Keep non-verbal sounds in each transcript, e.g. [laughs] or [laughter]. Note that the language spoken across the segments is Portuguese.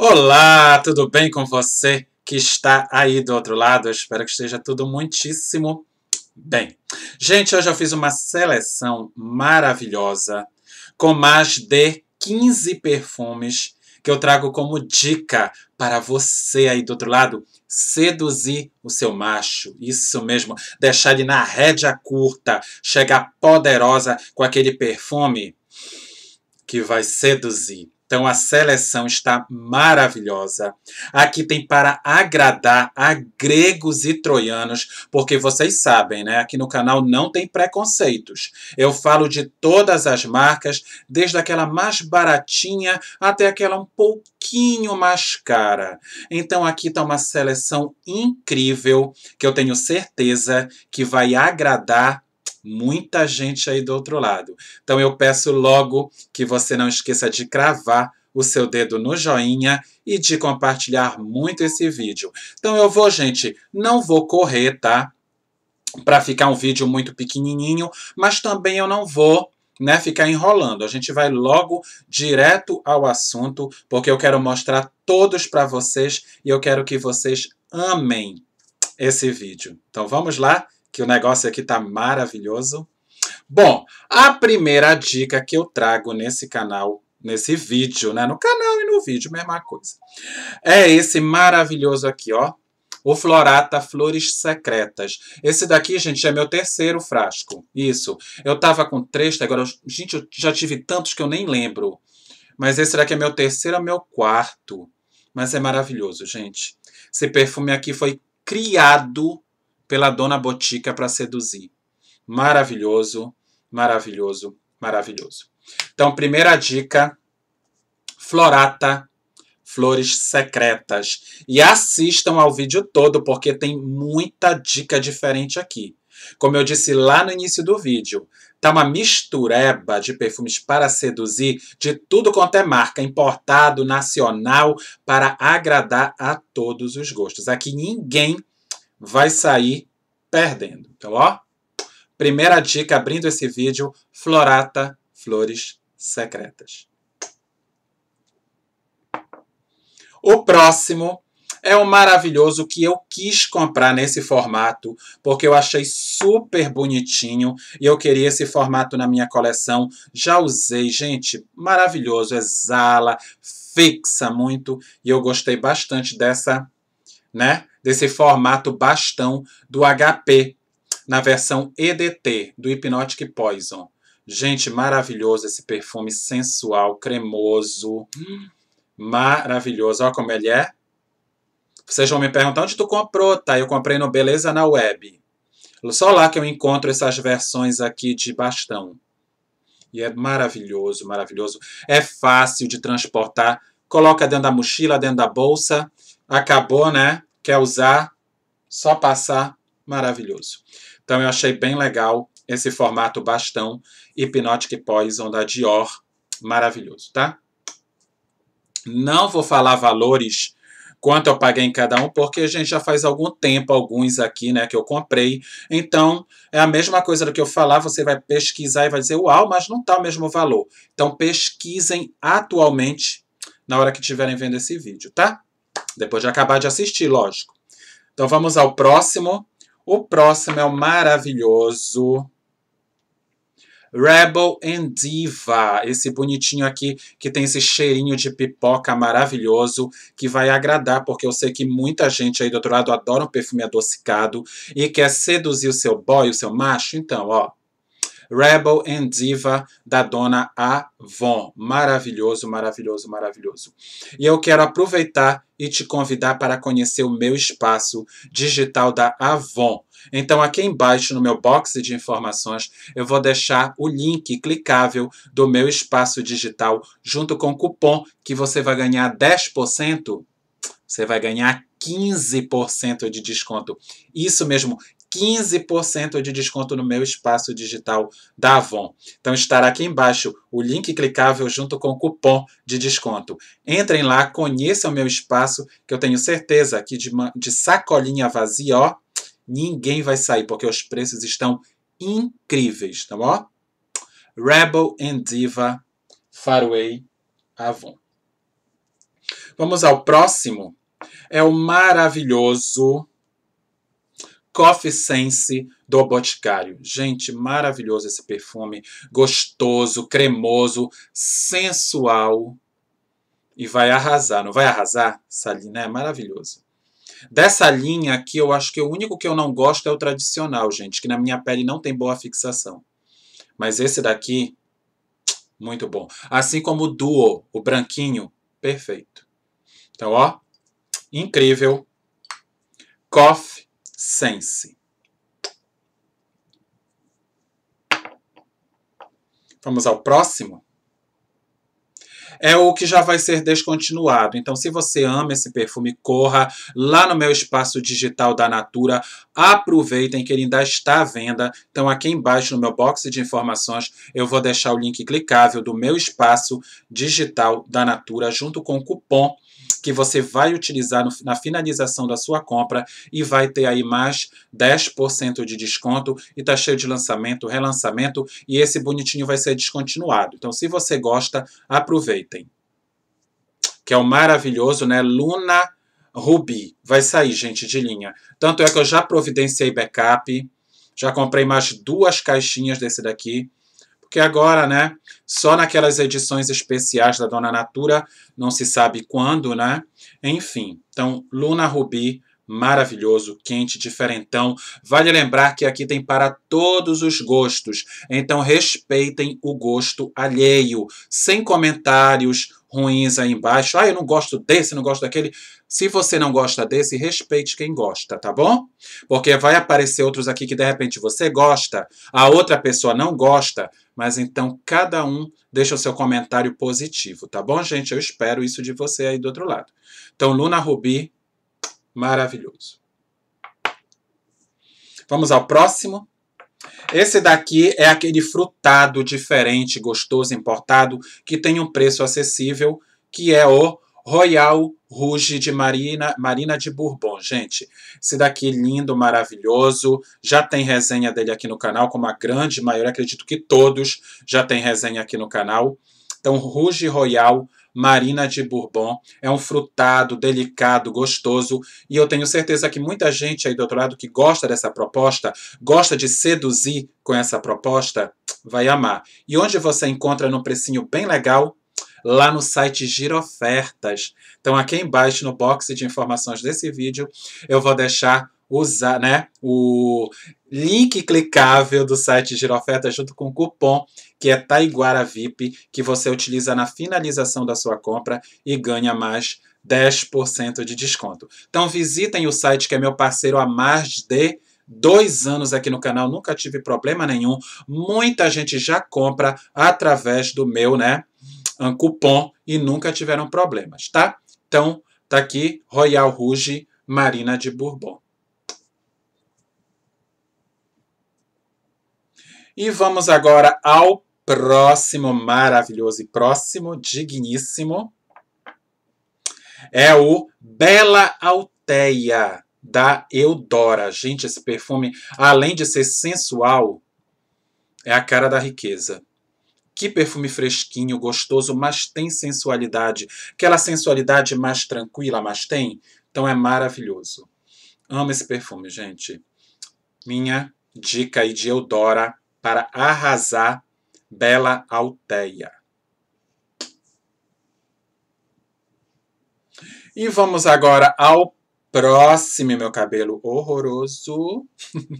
Olá, tudo bem com você que está aí do outro lado? Eu espero que esteja tudo muitíssimo bem. Gente, hoje eu fiz uma seleção maravilhosa com mais de 15 perfumes que eu trago como dica para você aí do outro lado seduzir o seu macho. Isso mesmo, deixar ele na rédea curta, chegar poderosa com aquele perfume que vai seduzir. Então a seleção está maravilhosa. Aqui tem para agradar a gregos e troianos, porque vocês sabem, né? Aqui no canal não tem preconceitos. Eu falo de todas as marcas, desde aquela mais baratinha até aquela um pouquinho mais cara. Então aqui está uma seleção incrível que eu tenho certeza que vai agradar muita gente aí do outro lado. Então eu peço logo que você não esqueça de cravar o seu dedo no joinha e de compartilhar muito esse vídeo. Então eu vou, gente, não vou correr, tá? Para ficar um vídeo muito pequenininho, mas também eu não vou né, ficar enrolando. A gente vai logo direto ao assunto, porque eu quero mostrar todos para vocês e eu quero que vocês amem esse vídeo. Então vamos lá? que o negócio aqui tá maravilhoso. Bom, a primeira dica que eu trago nesse canal, nesse vídeo, né? No canal e no vídeo, mesma coisa. É esse maravilhoso aqui, ó. O Florata Flores Secretas. Esse daqui, gente, é meu terceiro frasco. Isso. Eu tava com três, agora, gente, eu já tive tantos que eu nem lembro. Mas esse daqui é meu terceiro, é meu quarto. Mas é maravilhoso, gente. Esse perfume aqui foi criado pela dona Botica para seduzir. Maravilhoso, maravilhoso, maravilhoso. Então, primeira dica: Florata Flores Secretas. E assistam ao vídeo todo, porque tem muita dica diferente aqui. Como eu disse lá no início do vídeo, tá uma mistureba de perfumes para seduzir de tudo quanto é marca, importado, nacional, para agradar a todos os gostos. Aqui ninguém vai sair perdendo. Então, tá ó, primeira dica abrindo esse vídeo: Florata Flores Secretas. O próximo é um maravilhoso que eu quis comprar nesse formato, porque eu achei super bonitinho e eu queria esse formato na minha coleção. Já usei, gente, maravilhoso, exala, é fixa muito e eu gostei bastante dessa, né? desse formato bastão do HP na versão EDT do Hypnotic Poison. Gente, maravilhoso esse perfume sensual, cremoso. Hum. Maravilhoso. Olha como ele é. Vocês vão me perguntar onde tu comprou, tá? Eu comprei no Beleza na Web. Só lá que eu encontro essas versões aqui de bastão. E é maravilhoso, maravilhoso. É fácil de transportar. Coloca dentro da mochila, dentro da bolsa. Acabou, né? quer usar, só passar, maravilhoso. Então eu achei bem legal esse formato bastão Hypnotic Poison da Dior, maravilhoso, tá? Não vou falar valores quanto eu paguei em cada um, porque a gente já faz algum tempo, alguns aqui, né, que eu comprei. Então, é a mesma coisa do que eu falar, você vai pesquisar e vai dizer, uau, mas não tá o mesmo valor. Então, pesquisem atualmente na hora que estiverem vendo esse vídeo, tá? Depois de acabar de assistir, lógico. Então vamos ao próximo. O próximo é o maravilhoso Rebel and Diva, esse bonitinho aqui que tem esse cheirinho de pipoca maravilhoso que vai agradar, porque eu sei que muita gente aí do outro lado adora um perfume adocicado e quer seduzir o seu boy, o seu macho. Então, ó, Rebel and Diva da dona Avon. Maravilhoso, maravilhoso, maravilhoso. E eu quero aproveitar e te convidar para conhecer o meu espaço digital da Avon. Então, aqui embaixo no meu box de informações, eu vou deixar o link clicável do meu espaço digital, junto com o cupom que você vai ganhar 10%. Você vai ganhar 15% de desconto. Isso mesmo, 15% de desconto no meu espaço digital da Avon. Então estará aqui embaixo o link clicável junto com o cupom de desconto. Entrem lá, conheçam o meu espaço, que eu tenho certeza que de, de sacolinha vazia, ó, ninguém vai sair, porque os preços estão incríveis, tá bom? Rebel and Diva Faraway Avon. Vamos ao próximo. É o maravilhoso Coffee Sense do Boticário. Gente, maravilhoso esse perfume, gostoso, cremoso, sensual e vai arrasar. Não vai arrasar? Essa linha é maravilhosa. Dessa linha aqui, eu acho que o único que eu não gosto é o tradicional, gente, que na minha pele não tem boa fixação. Mas esse daqui, muito bom. Assim como o Duo, o branquinho, perfeito. Então, ó, incrível. Coffee sense. Vamos ao próximo. É o que já vai ser descontinuado. Então, se você ama esse perfume, corra lá no meu espaço digital da Natura. Aproveitem que ele ainda está à venda. Então, aqui embaixo no meu box de informações, eu vou deixar o link clicável do meu espaço digital da Natura junto com o cupom que você vai utilizar no, na finalização da sua compra e vai ter aí mais 10% de desconto e tá cheio de lançamento, relançamento e esse bonitinho vai ser descontinuado. Então, se você gosta, aproveitem. Que é o maravilhoso, né? Luna Ruby. Vai sair, gente, de linha. Tanto é que eu já providenciei backup. Já comprei mais duas caixinhas desse daqui porque agora, né, só naquelas edições especiais da Dona Natura, não se sabe quando, né? Enfim, então Luna Rubi, maravilhoso, quente, diferentão. Vale lembrar que aqui tem para todos os gostos, então respeitem o gosto alheio, sem comentários, ruins aí embaixo. Ah, eu não gosto desse, não gosto daquele. Se você não gosta desse, respeite quem gosta, tá bom? Porque vai aparecer outros aqui que de repente você gosta, a outra pessoa não gosta, mas então cada um deixa o seu comentário positivo, tá bom, gente? Eu espero isso de você aí do outro lado. Então, Luna Rubi, maravilhoso. Vamos ao próximo. Esse daqui é aquele frutado diferente, gostoso, importado, que tem um preço acessível, que é o Royal Rouge de Marina, Marina de Bourbon. Gente, esse daqui é lindo, maravilhoso. Já tem resenha dele aqui no canal, como a grande maioria, acredito que todos já tem resenha aqui no canal. Então, Rouge Royal Marina de Bourbon. É um frutado, delicado, gostoso. E eu tenho certeza que muita gente aí do outro lado que gosta dessa proposta, gosta de seduzir com essa proposta, vai amar. E onde você encontra num precinho bem legal, lá no site Girofertas. Então, aqui embaixo, no box de informações desse vídeo, eu vou deixar usar, né? O link clicável do site Girofeta junto com o cupom que é Taiguara VIP, que você utiliza na finalização da sua compra e ganha mais 10% de desconto. Então visitem o site que é meu parceiro há mais de dois anos aqui no canal, nunca tive problema nenhum. Muita gente já compra através do meu, né, um cupom e nunca tiveram problemas, tá? Então tá aqui Royal Rouge Marina de Bourbon. E vamos agora ao próximo maravilhoso e próximo, digníssimo. É o Bela Alteia, da Eudora. Gente, esse perfume, além de ser sensual, é a cara da riqueza. Que perfume fresquinho, gostoso, mas tem sensualidade. Aquela sensualidade mais tranquila, mas tem. Então é maravilhoso. Amo esse perfume, gente. Minha dica aí de Eudora para arrasar Bela Alteia. E vamos agora ao próximo, meu cabelo horroroso.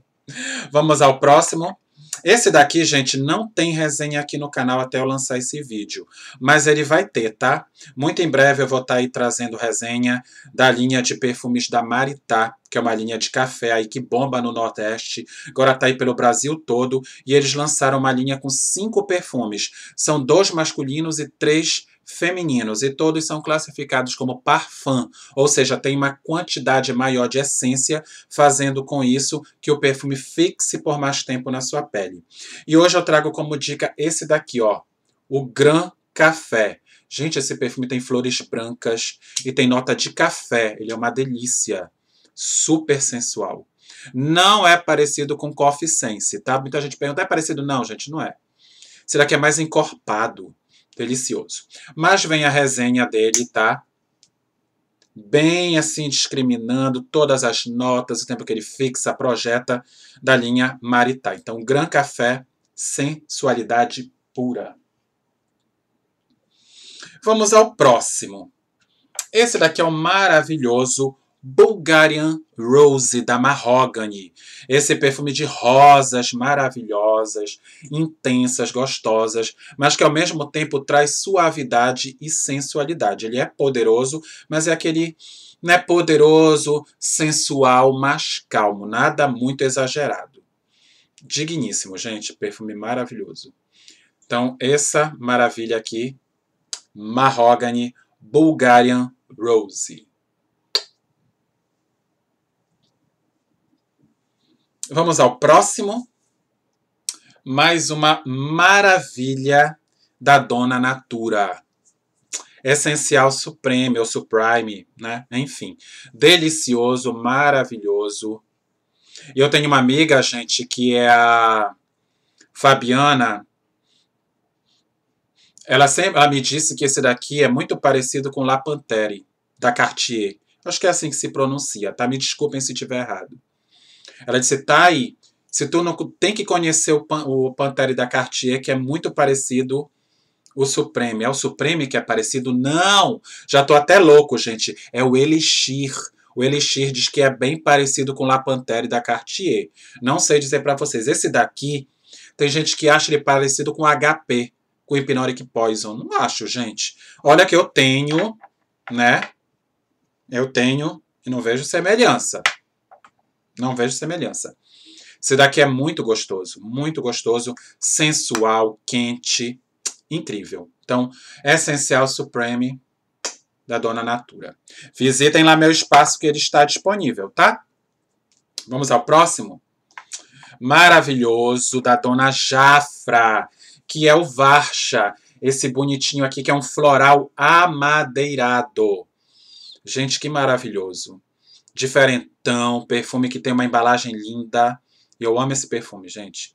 [laughs] vamos ao próximo esse daqui, gente, não tem resenha aqui no canal até eu lançar esse vídeo, mas ele vai ter, tá? Muito em breve eu vou estar tá aí trazendo resenha da linha de perfumes da Maritá, que é uma linha de café aí que bomba no Nordeste, agora tá aí pelo Brasil todo, e eles lançaram uma linha com cinco perfumes. São dois masculinos e três femininos femininos e todos são classificados como parfum, ou seja, tem uma quantidade maior de essência, fazendo com isso que o perfume fixe por mais tempo na sua pele. E hoje eu trago como dica esse daqui, ó, o Gran Café. Gente, esse perfume tem flores brancas e tem nota de café. Ele é uma delícia. Super sensual. Não é parecido com Coffee Sense, tá? Muita gente pergunta, é parecido? Não, gente, não é. Será que é mais encorpado? Delicioso. Mas vem a resenha dele, tá? Bem assim, discriminando todas as notas, o tempo que ele fixa, projeta da linha Maritá. Então, Gran Café, sensualidade pura. Vamos ao próximo. Esse daqui é o maravilhoso Bulgarian Rose da Mahogany. Esse perfume de rosas maravilhosas, intensas, gostosas, mas que ao mesmo tempo traz suavidade e sensualidade. Ele é poderoso, mas é aquele né, poderoso, sensual, mas calmo, nada muito exagerado. Digníssimo, gente, perfume maravilhoso. Então, essa maravilha aqui, Mahogany Bulgarian Rose. Vamos ao próximo. Mais uma maravilha da Dona Natura. Essencial Supreme ou Supreme, né? Enfim, delicioso, maravilhoso. Eu tenho uma amiga, gente, que é a Fabiana. Ela sempre ela me disse que esse daqui é muito parecido com La Pantere, da Cartier. Acho que é assim que se pronuncia, tá? Me desculpem se estiver errado. Ela disse, tá aí, se tu não tem que conhecer o, Pan, o Pantera da Cartier, que é muito parecido o Supreme. É o Supreme que é parecido? Não! Já tô até louco, gente. É o Elixir. O Elixir diz que é bem parecido com La Pantera da Cartier. Não sei dizer para vocês. Esse daqui, tem gente que acha ele parecido com HP, com Hypnotic Poison. Não acho, gente. Olha que eu tenho, né? Eu tenho e não vejo semelhança. Não vejo semelhança. Esse daqui é muito gostoso, muito gostoso, sensual, quente, incrível. Então, Essencial Supreme da Dona Natura. Visitem lá meu espaço que ele está disponível, tá? Vamos ao próximo? Maravilhoso da Dona Jafra, que é o Varcha. Esse bonitinho aqui que é um floral amadeirado. Gente, que maravilhoso diferentão, perfume que tem uma embalagem linda. E eu amo esse perfume, gente.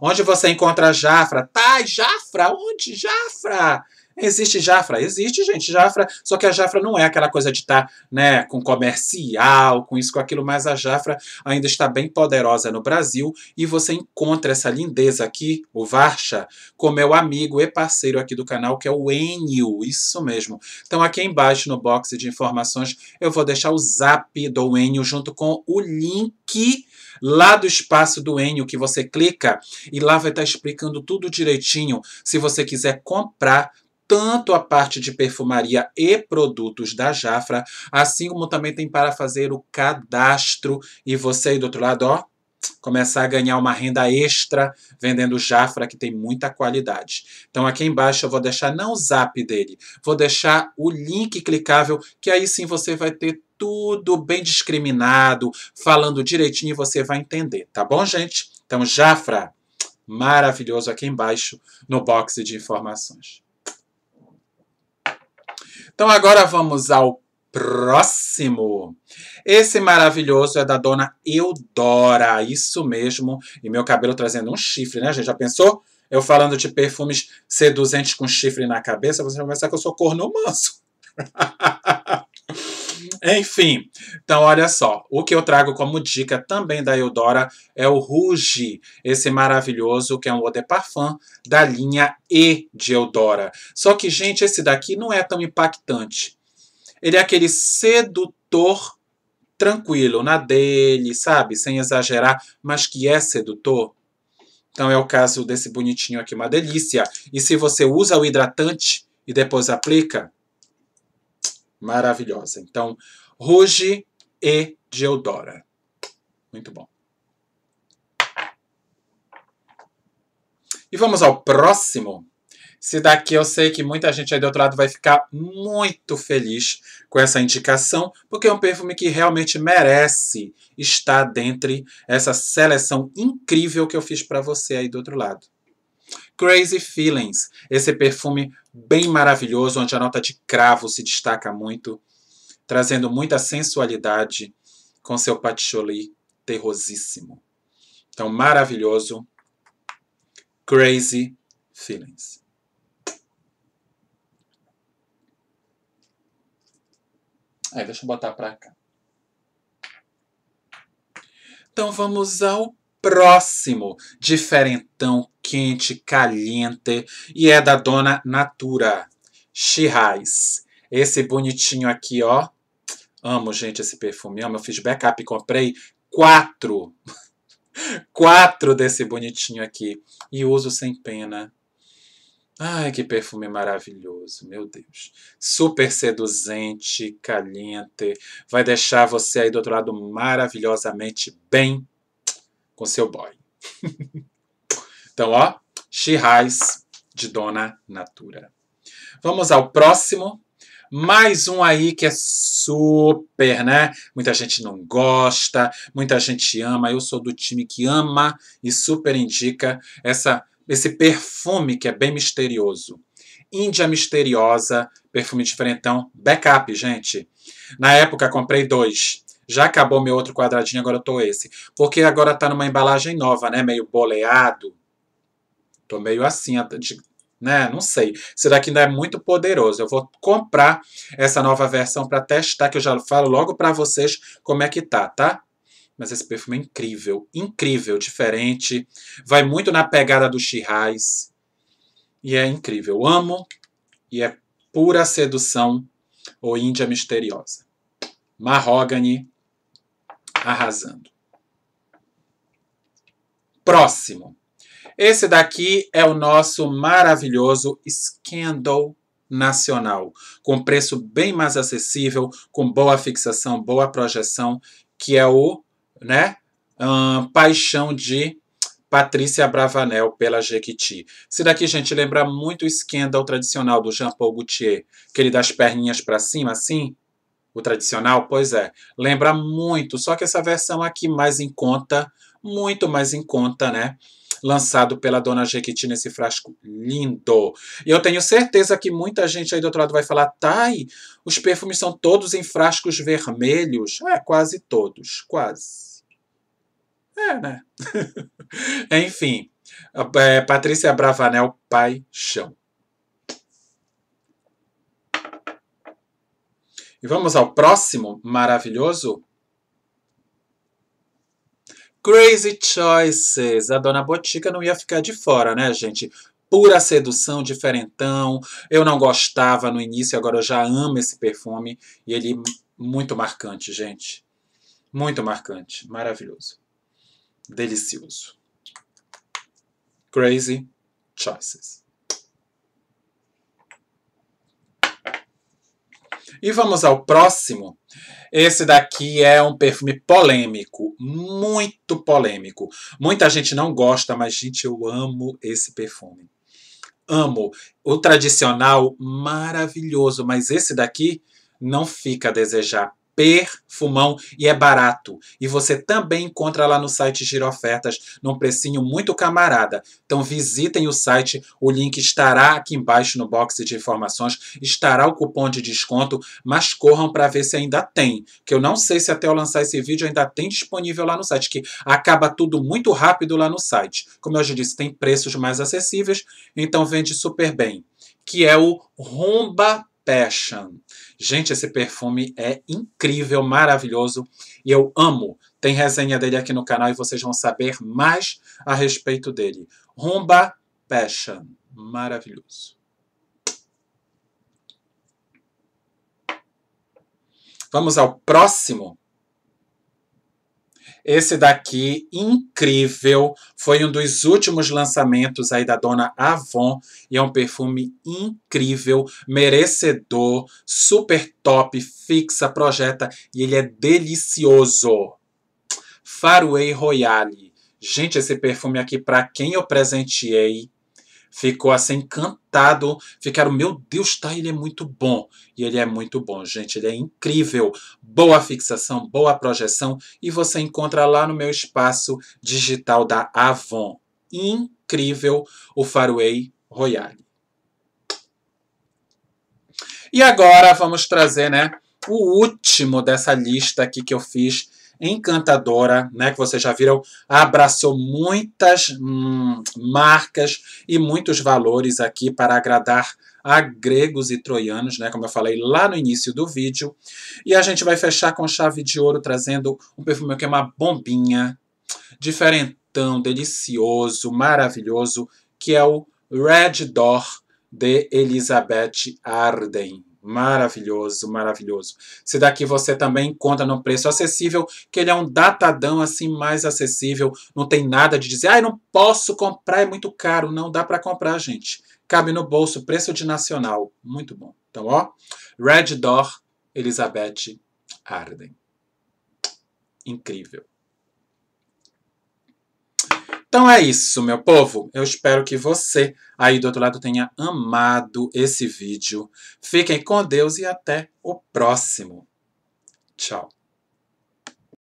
Onde você encontra Jafra? Tá, Jafra? Onde? Jafra? Existe Jafra? Existe, gente, Jafra. Só que a Jafra não é aquela coisa de estar tá, né, com comercial, com isso, com aquilo, mas a Jafra ainda está bem poderosa no Brasil e você encontra essa lindeza aqui, o Varcha, com meu amigo e parceiro aqui do canal, que é o Enio, isso mesmo. Então aqui embaixo no box de informações eu vou deixar o zap do Enio junto com o link lá do espaço do Enio que você clica e lá vai estar tá explicando tudo direitinho se você quiser comprar tanto a parte de perfumaria e produtos da Jafra, assim como também tem para fazer o cadastro. E você aí do outro lado, ó, começar a ganhar uma renda extra vendendo Jafra, que tem muita qualidade. Então aqui embaixo eu vou deixar não o zap dele, vou deixar o link clicável, que aí sim você vai ter tudo bem discriminado, falando direitinho e você vai entender, tá bom, gente? Então Jafra, maravilhoso aqui embaixo no box de informações. Então agora vamos ao próximo. Esse maravilhoso é da dona Eudora, isso mesmo. E meu cabelo trazendo um chifre, né, gente? Já pensou? Eu falando de perfumes seduzentes com chifre na cabeça, você vai pensar que eu sou corno manso. [laughs] Enfim, então olha só, o que eu trago como dica também da Eudora é o Rouge, esse maravilhoso que é um eau de parfum da linha E de Eudora. Só que, gente, esse daqui não é tão impactante. Ele é aquele sedutor tranquilo, na dele, sabe? Sem exagerar, mas que é sedutor. Então é o caso desse bonitinho aqui, uma delícia. E se você usa o hidratante e depois aplica, maravilhosa. Então, Ruge e Deodora. Muito bom. E vamos ao próximo. Se daqui eu sei que muita gente aí do outro lado vai ficar muito feliz com essa indicação, porque é um perfume que realmente merece estar dentre essa seleção incrível que eu fiz para você aí do outro lado. Crazy Feelings, esse perfume bem maravilhoso, onde a nota de cravo se destaca muito, trazendo muita sensualidade com seu patchouli terrosíssimo. Então, maravilhoso. Crazy Feelings. Aí, deixa eu botar pra cá. Então, vamos ao próximo, diferentão, quente, caliente, e é da dona Natura, Shiraz. Esse bonitinho aqui, ó. Amo, gente, esse perfume. Amo, eu fiz backup e comprei quatro. [laughs] quatro desse bonitinho aqui. E uso sem pena. Ai, que perfume maravilhoso, meu Deus. Super seduzente, caliente. Vai deixar você aí do outro lado maravilhosamente bem com seu boy. [laughs] então, ó, Chirrais de Dona Natura. Vamos ao próximo. Mais um aí que é super, né? Muita gente não gosta, muita gente ama. Eu sou do time que ama e super indica essa, esse perfume que é bem misterioso. Índia Misteriosa, perfume diferentão, backup, gente. Na época comprei dois. Já acabou meu outro quadradinho, agora eu tô esse. Porque agora tá numa embalagem nova, né? Meio boleado. Tô meio assim, de, né? Não sei. Será que ainda é muito poderoso? Eu vou comprar essa nova versão para testar, que eu já falo logo para vocês como é que tá, tá? Mas esse perfume é incrível, incrível, diferente. Vai muito na pegada do Chirrais. E é incrível. amo e é pura sedução ou Índia misteriosa. Mahogany arrasando. Próximo. Esse daqui é o nosso maravilhoso Scandal Nacional, com preço bem mais acessível, com boa fixação, boa projeção, que é o né, Paixão de Patrícia Bravanel pela Jequiti. Esse daqui, gente, lembra muito o Scandal tradicional do Jean Paul Gaultier, aquele das perninhas para cima, assim, o tradicional, pois é, lembra muito, só que essa versão aqui mais em conta, muito mais em conta, né? Lançado pela Dona Jequiti nesse frasco lindo. E eu tenho certeza que muita gente aí do outro lado vai falar, Thay, os perfumes são todos em frascos vermelhos. É, quase todos, quase. É, né? [laughs] Enfim, é, Patrícia Bravanel, paixão. E vamos ao próximo maravilhoso. Crazy Choices. A dona Botica não ia ficar de fora, né, gente? Pura sedução, diferentão. Eu não gostava no início, agora eu já amo esse perfume. E ele muito marcante, gente. Muito marcante. Maravilhoso. Delicioso. Crazy Choices. E vamos ao próximo. Esse daqui é um perfume polêmico, muito polêmico. Muita gente não gosta, mas gente, eu amo esse perfume. Amo o tradicional maravilhoso, mas esse daqui não fica a desejar perfumão e é barato. E você também encontra lá no site Giro Ofertas, num precinho muito camarada. Então visitem o site, o link estará aqui embaixo no box de informações, estará o cupom de desconto, mas corram para ver se ainda tem, que eu não sei se até eu lançar esse vídeo ainda tem disponível lá no site, que acaba tudo muito rápido lá no site. Como eu já disse, tem preços mais acessíveis, então vende super bem, que é o Rumba Passion. Gente, esse perfume é incrível, maravilhoso e eu amo. Tem resenha dele aqui no canal e vocês vão saber mais a respeito dele. Rumba Passion. Maravilhoso. Vamos ao próximo esse daqui, incrível, foi um dos últimos lançamentos aí da dona Avon e é um perfume incrível, merecedor, super top, fixa, projeta e ele é delicioso. Faraway Royale. Gente, esse perfume aqui, para quem eu presenteei, ficou assim encantado, ficaram, meu Deus, tá, ele é muito bom. E ele é muito bom, gente, ele é incrível. Boa fixação, boa projeção e você encontra lá no meu espaço digital da Avon. Incrível o Farway Royale. E agora vamos trazer, né, o último dessa lista aqui que eu fiz encantadora, né, que vocês já viram, abraçou muitas hum, marcas e muitos valores aqui para agradar a gregos e troianos, né, como eu falei lá no início do vídeo. E a gente vai fechar com chave de ouro, trazendo um perfume que é uma bombinha, diferentão, delicioso, maravilhoso, que é o Red Door de Elizabeth Arden. Maravilhoso, maravilhoso. Esse daqui você também encontra no preço acessível, que ele é um datadão assim mais acessível. Não tem nada de dizer, ai, ah, não posso comprar, é muito caro. Não dá para comprar, gente. Cabe no bolso, preço de nacional. Muito bom. Então, ó, Red Door, Elizabeth Arden. Incrível. Então é isso, meu povo. Eu espero que você aí do outro lado tenha amado esse vídeo. Fiquem com Deus e até o próximo. Tchau.